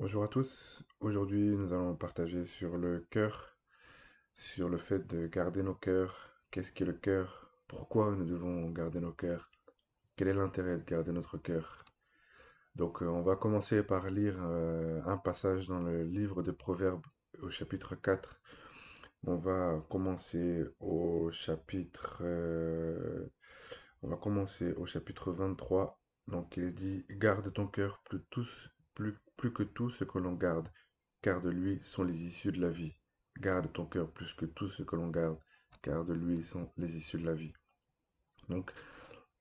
Bonjour à tous. Aujourd'hui, nous allons partager sur le cœur, sur le fait de garder nos cœurs. Qu'est-ce que le cœur Pourquoi nous devons garder nos cœurs Quel est l'intérêt de garder notre cœur Donc, euh, on va commencer par lire euh, un passage dans le livre de Proverbes au chapitre 4. On va commencer au chapitre euh, on va commencer au chapitre 23. Donc, il dit garde ton cœur plus tous plus, que tout ce que l'on garde, car de lui sont les issues de la vie. Garde ton cœur plus que tout ce que l'on garde, car de lui sont les issues de la vie. Donc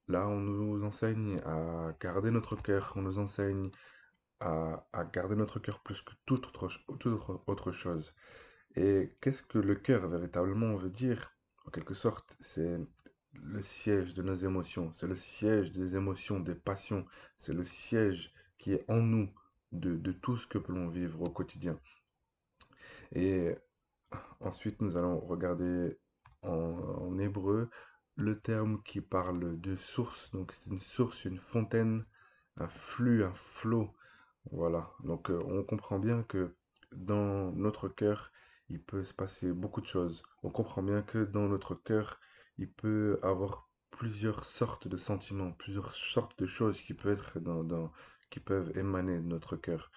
là, on nous enseigne à garder notre cœur, on nous enseigne à, garder notre cœur plus que toute autre, autre chose. Et qu'est-ce que le cœur véritablement veut dire En quelque sorte, c'est le siège de nos émotions, c'est le siège des émotions, des passions, c'est le siège qui est en nous de, tout ce que l'on vivre au quotidien. Et ensuite, nous allons regarder en, hébreu le terme qui parle de source. Donc, c'est une source, une fontaine, un flux, un flot. Voilà. Donc, euh, on comprend bien que dans notre cœur, il peut se passer beaucoup de choses. On comprend bien que dans notre cœur, il peut avoir plusieurs sortes de sentiments, plusieurs sortes de choses qui peuvent être dans, qui peuvent émaner de notre cœur.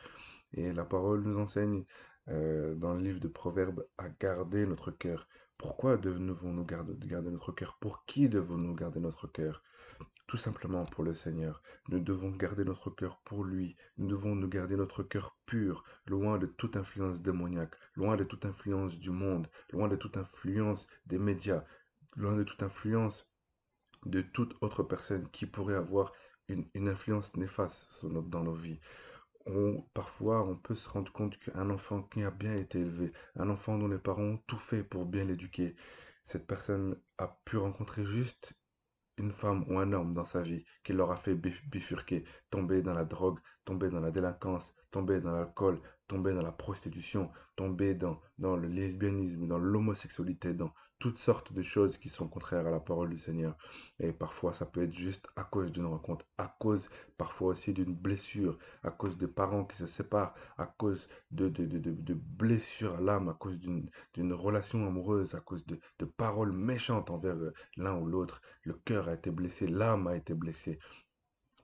Et la parole nous enseigne euh, dans le livre de Proverbes à garder notre cœur. Pourquoi devons-nous garder, garder notre cœur Pour qui devons-nous garder notre cœur Tout simplement pour le Seigneur. Nous devons garder notre cœur pour lui. Nous devons nous garder notre cœur pur, loin de toute influence démoniaque, loin de toute influence du monde, loin de toute influence des médias, loin de toute influence de toute autre personne qui pourrait avoir une, influence néfaste sur notre, dans nos vies. On, parfois, on peut se rendre compte qu'un enfant qui a bien été élevé, un enfant dont les parents ont tout fait pour bien l'éduquer, cette personne a pu rencontrer juste une femme ou un homme dans sa vie qui leur a fait bifurquer, tomber dans la drogue, tomber dans la délinquance, tomber dans l'alcool, tomber dans la prostitution, tomber dans, le lesbianisme, dans l'homosexualité, dans toutes sortes de choses qui sont contraires à la parole du Seigneur. Et parfois, ça peut être juste à cause d'une rencontre, à cause parfois aussi d'une blessure, à cause de parents qui se séparent, à cause de, blessures à l'âme, à cause d'une relation amoureuse, à cause de, de paroles méchantes envers euh, l'un ou l'autre. Le cœur a été blessé, l'âme a été blessée.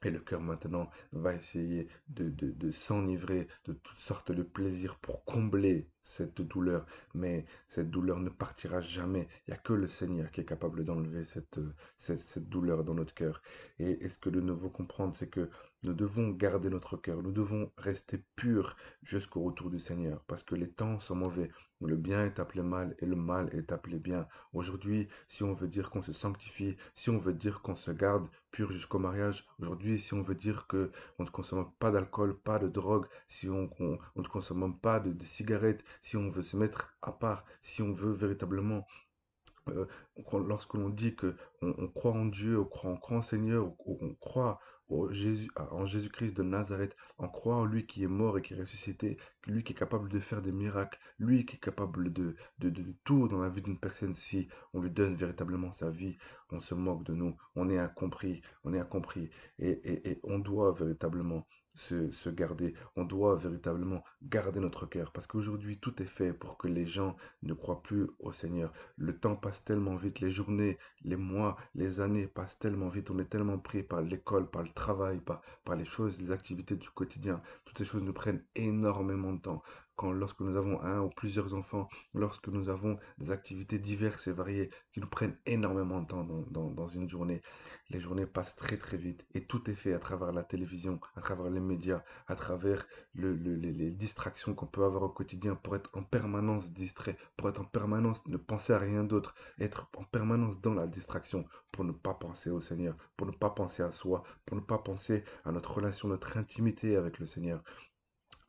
Et le cœur maintenant va essayer de, s'enivrer de toutes sortes de plaisirs pour combler cette douleur. Mais cette douleur ne partira jamais. Il n'y a que le Seigneur qui est capable d'enlever cette, euh, cette, douleur dans notre cœur. Et, est ce que le nouveau comprendre, c'est que nous devons garder notre cœur, nous devons rester purs jusqu'au retour du Seigneur, parce que les temps sont mauvais. Le bien est appelé mal et le mal est appelé bien. Aujourd'hui, si on veut dire qu'on se sanctifie, si on veut dire qu'on se garde pur jusqu'au mariage, aujourd'hui, si on veut dire que on ne consomme pas d'alcool, pas de drogue, si on, ne consomme pas de, cigarettes, si on veut se mettre à part, si on veut véritablement euh, lorsque l'on dit que on, croit en Dieu, on croit, en Seigneur, on croit en Jésus-Christ de Nazareth, en croire en lui qui est mort et qui est ressuscité, lui qui est capable de faire des miracles, lui qui est capable de, de, tout dans la vie d'une personne si on lui donne véritablement sa vie, on se moque de nous, on est incompris, on est incompris et, et on doit véritablement se, garder. On doit véritablement garder notre cœur parce qu'aujourd'hui, tout est fait pour que les gens ne croient plus au Seigneur. Le temps passe tellement vite, les journées, les mois, les années passent tellement vite. On est tellement pris par l'école, par le travail, par les choses, les activités du quotidien. Toutes ces choses nous prennent énormément de temps quand, lorsque nous avons un ou plusieurs enfants, lorsque nous avons des activités diverses et variées qui nous prennent énormément de temps dans, une journée, les journées passent très très vite et tout est fait à travers la télévision, à travers les médias, à travers les, distractions qu'on peut avoir au quotidien pour être en permanence distrait, pour être en permanence ne penser à rien d'autre, être en permanence dans la distraction pour ne pas penser au Seigneur, pour ne pas penser à soi, pour ne pas penser à notre relation, notre intimité avec le Seigneur.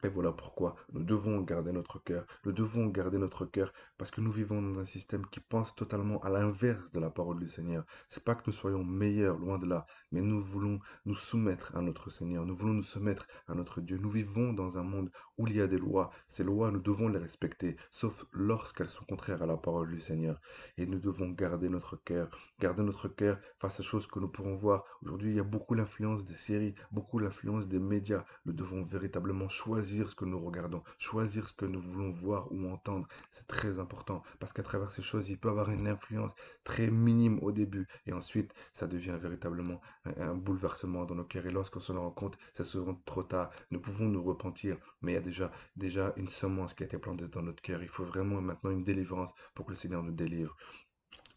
Et voilà pourquoi nous devons garder notre cœur. Nous devons garder notre cœur parce que nous vivons dans un système qui pense totalement à l'inverse de la parole du Seigneur. C'est pas que nous soyons meilleurs, loin de là, mais nous voulons nous soumettre à notre Seigneur. Nous voulons nous soumettre à notre Dieu. Nous vivons dans un monde où il y a des lois. Ces lois, nous devons les respecter, sauf lorsqu'elles sont contraires à la parole du Seigneur. Et nous devons garder notre cœur. Garder notre cœur face à choses que nous pourrons voir. Aujourd'hui, il y a beaucoup l'influence des séries, beaucoup l'influence des médias. Nous devons véritablement choisir choisir ce que nous regardons, choisir ce que nous voulons voir ou entendre. C'est très important parce qu'à travers ces choses, il peut avoir une influence très minime au début et ensuite, ça devient véritablement un, bouleversement dans nos cœurs. Et lorsqu'on se rend compte, c'est souvent trop tard. Nous pouvons nous repentir, mais il y a déjà, déjà une semence qui a été plantée dans notre cœur. Il faut vraiment maintenant une délivrance pour que le Seigneur nous délivre.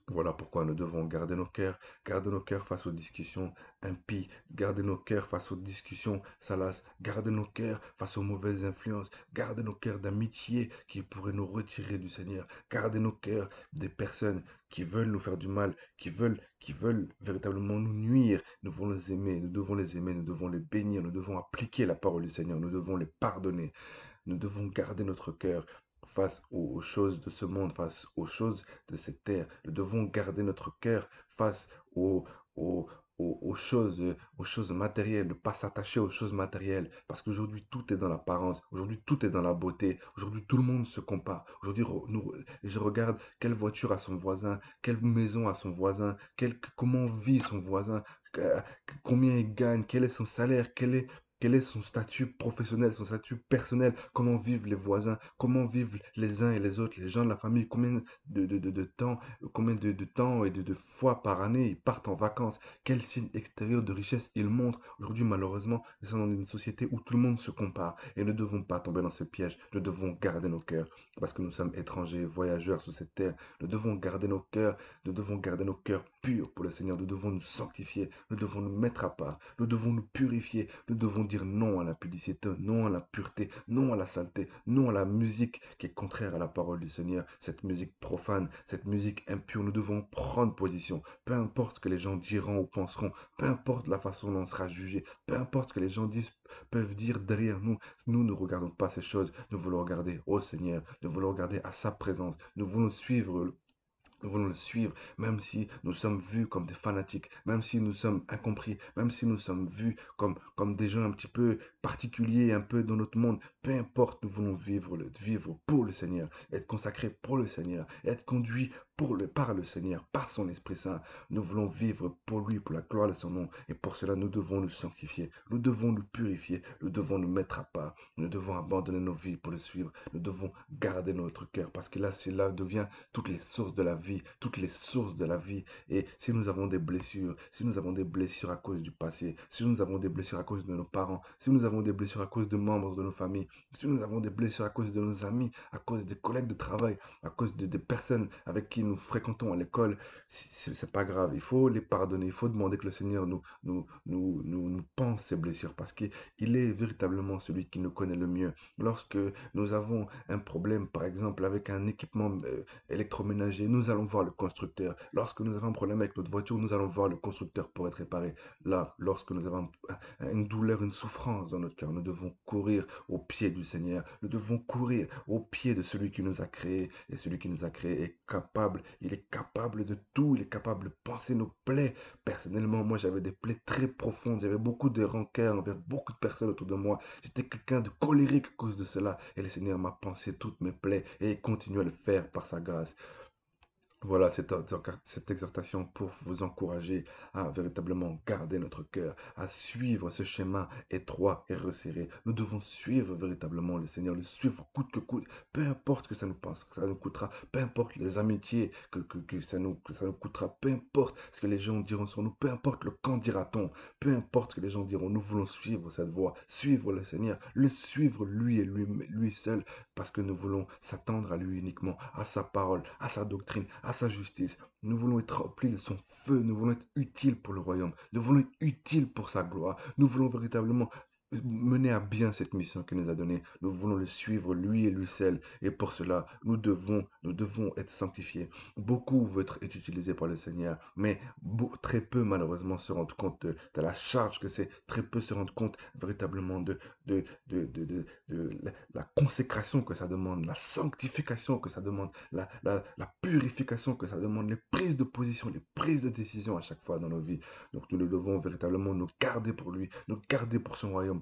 Voilà pourquoi nous devons garder nos cœurs, garder nos cœurs face aux discussions impies, garder nos cœurs face aux discussions salaces, garder nos cœurs face aux mauvaises influences, garder nos cœurs d'amitié qui pourraient nous retirer du Seigneur, garder nos cœurs des personnes qui veulent nous faire du mal, qui veulent, qui veulent véritablement nous nuire. Nous devons les aimer, nous devons les aimer, nous devons les bénir, nous devons appliquer la parole du Seigneur, nous devons les pardonner. Nous devons garder notre cœur, face aux choses de ce monde, face aux choses de cette terre. Nous devons garder notre cœur face aux, aux, choses, aux choses matérielles, ne pas s'attacher aux choses matérielles. Parce qu'aujourd'hui, tout est dans l'apparence, aujourd'hui, tout est dans la beauté, aujourd'hui, tout le monde se compare. Aujourd'hui, je regarde quelle voiture a son voisin, quelle maison a son voisin, quel, comment vit son voisin, combien il gagne, quel est son salaire, quel est quel est son statut professionnel, son statut personnel, comment vivent les voisins, comment vivent les uns et les autres, les gens de la famille, combien de, temps, combien de, temps et de, fois par année ils partent en vacances, quel signe extérieur de richesse ils montrent. Aujourd'hui, malheureusement, nous sommes dans une société où tout le monde se compare et ne devons pas tomber dans ce piège, nous devons garder nos cœurs parce que nous sommes étrangers, voyageurs sur cette terre, nous devons garder nos cœurs, nous devons garder nos cœurs purs pour le Seigneur, nous devons nous sanctifier, nous devons nous mettre à part, nous devons nous purifier, nous devons dire non à la publicité, non à la pureté, non à la saleté, non à la musique qui est contraire à la parole du Seigneur, cette musique profane, cette musique impure. Nous devons prendre position, peu importe ce que les gens diront ou penseront, peu importe la façon dont on sera jugé, peu importe ce que les gens disent, peuvent dire derrière nous. Nous ne regardons pas ces choses, nous voulons regarder au Seigneur, nous voulons regarder à sa présence, nous voulons suivre nous voulons le suivre, même si nous sommes vus comme des fanatiques, même si nous sommes incompris, même si nous sommes vus comme, comme des gens un petit peu particuliers, un peu dans notre monde. Peu importe, nous voulons vivre, le, vivre pour le Seigneur, être consacrés pour le Seigneur, être conduits pour le, par le Seigneur, par son Esprit Saint. Nous voulons vivre pour lui, pour la gloire de son nom. Et pour cela, nous devons nous sanctifier, nous devons nous purifier, nous devons nous mettre à part, nous devons abandonner nos vies pour le suivre, nous devons garder notre cœur, parce que là, c'est là devient toutes les sources de la vie, toutes les sources de la vie. Et si nous avons des blessures, si nous avons des blessures à cause du passé, si nous avons des blessures à cause de nos parents, si nous avons des blessures à cause de membres de nos familles, si nous avons des blessures à cause de nos amis, à cause des collègues de travail, à cause de, des personnes avec qui nous nous fréquentons à l'école, c'est pas grave. Il faut les pardonner. Il faut demander que le Seigneur nous, nous, nous, nous, pense ses blessures parce qu'il est véritablement celui qui nous connaît le mieux. Lorsque nous avons un problème, par exemple, avec un équipement euh, électroménager, nous allons voir le constructeur. Lorsque nous avons un problème avec notre voiture, nous allons voir le constructeur pour être réparé. Là, lorsque nous avons une douleur, une souffrance dans notre cœur, nous devons courir au pied du Seigneur. Nous devons courir au pied de celui qui nous a créés. Et celui qui nous a créés est capable il est capable de tout. Il est capable de penser nos plaies. Personnellement, moi, j'avais des plaies très profondes. J'avais beaucoup de rancœur envers beaucoup de personnes autour de moi. J'étais quelqu'un de colérique à cause de cela. Et le Seigneur m'a pensé toutes mes plaies et continue à le faire par sa grâce. Voilà cette, exhortation pour vous encourager à véritablement garder notre cœur, à suivre ce chemin étroit et resserré. Nous devons suivre véritablement le Seigneur, le suivre coûte que coûte, peu importe que ça nous pense, que ça nous coûtera, peu importe les amitiés que, ça, nous, ça nous coûtera, peu importe ce que les gens diront sur nous, peu importe le quand dira-t-on, peu importe ce que les gens diront, nous voulons suivre cette voie, suivre le Seigneur, le suivre lui et lui, lui seul, parce que nous voulons s'attendre à lui uniquement, à sa parole, à sa doctrine, sa justice. Nous voulons être remplis de son feu. Nous voulons être utiles pour le royaume. Nous voulons être utiles pour sa gloire. Nous voulons véritablement mener à bien cette mission qu'il nous a donnée. Nous voulons le suivre, lui et lui seul. Et pour cela, nous devons, nous devons être sanctifiés. Beaucoup veulent être utilisés par le Seigneur, mais très peu malheureusement se rendent compte de, la charge que c'est. Très peu se rendent compte véritablement de, de, de, la consécration que ça demande, la sanctification que ça demande, la, la purification que ça demande, les prises de position, les prises de décision à chaque fois dans nos vies. Donc nous devons véritablement nous garder pour lui, nous garder pour son royaume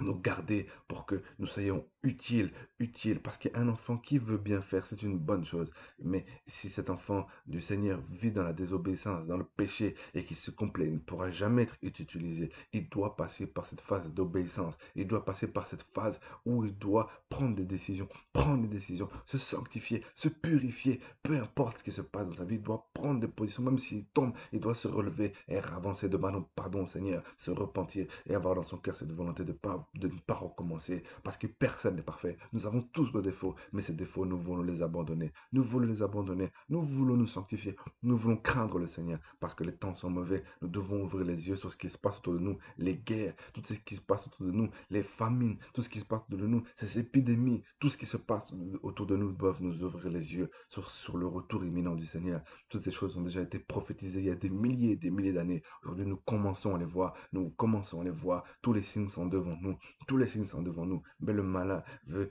nous garder pour que nous soyons utiles, utiles, parce qu'un enfant qui veut bien faire, c'est une bonne chose. Mais si cet enfant du Seigneur vit dans la désobéissance, dans le péché, et qu'il se complaît, il ne pourra jamais être utilisé. Il doit passer par cette phase d'obéissance. Il doit passer par cette phase où il doit prendre des décisions, prendre des décisions, se sanctifier, se purifier, peu importe ce qui se passe dans sa vie, il doit prendre des positions, même s'il tombe, il doit se relever et avancer de pardon, Seigneur, se repentir et avoir dans son cœur cette volonté de pas de ne pas recommencer, parce que personne n'est parfait. Nous avons tous nos défauts, mais ces défauts, nous voulons les abandonner. Nous voulons les abandonner. Nous voulons nous sanctifier. Nous voulons craindre le Seigneur, parce que les temps sont mauvais. Nous devons ouvrir les yeux sur ce qui se passe autour de nous, les guerres, tout ce qui se passe autour de nous, les famines, tout ce qui se passe autour de nous, ces épidémies, tout ce qui se passe autour de nous doivent nous ouvrir les yeux sur, sur le retour imminent du Seigneur. Toutes ces choses ont déjà été prophétisées il y a des milliers et des milliers d'années. Aujourd'hui, nous commençons à les voir. Nous commençons à les voir. Tous les signes sont devant nous. Tous les signes sont devant nous. Mais le malin veut,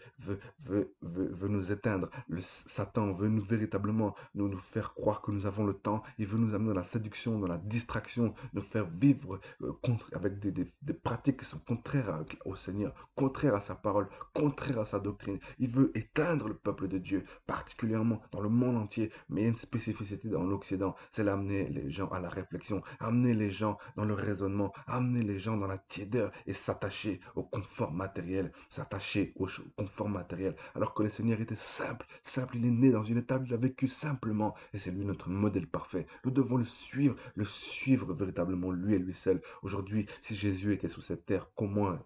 veut, nous éteindre. Le Satan veut nous véritablement nous, nous faire croire que nous avons le temps. Il veut nous amener dans la séduction, dans la distraction, nous faire vivre euh, contre, avec des, pratiques qui sont contraires au Seigneur, contraires à sa parole, contraires à sa doctrine. Il veut éteindre le peuple de Dieu, particulièrement dans le monde entier. Mais il y a une spécificité dans l'Occident, c'est l'amener les gens à la réflexion, amener les gens dans le raisonnement, amener les gens dans la tiédeur et s'attacher au confort matériel, s'attacher au confort matériel. Alors que le Seigneur était simple, simple, il est né dans une étable, il a vécu simplement. Et c'est lui notre modèle parfait. Nous devons le suivre, le suivre véritablement, lui et lui seul. Aujourd'hui, si Jésus était sous cette terre, comment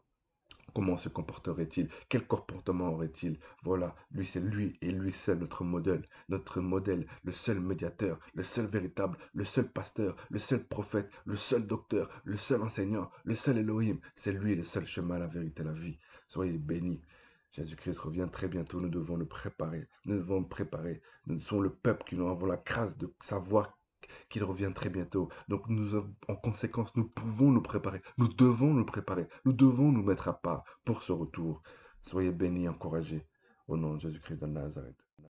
Comment se comporterait-il Quel comportement aurait-il Voilà, lui c'est lui et lui seul notre modèle. Notre modèle, le seul médiateur, le seul véritable, le seul pasteur, le seul prophète, le seul docteur, le seul enseignant, le seul Elohim. C'est lui le seul chemin, à la vérité, la vie. Soyez bénis. Jésus-Christ revient très bientôt, nous devons le préparer. Nous devons le préparer. Nous sommes le peuple qui nous avons la grâce de savoir qu'il revient très bientôt. Donc, nous, en conséquence, nous pouvons nous préparer, nous devons nous préparer, nous devons nous mettre à part pour ce retour. Soyez bénis, encouragés, au nom de Jésus-Christ de Nazareth.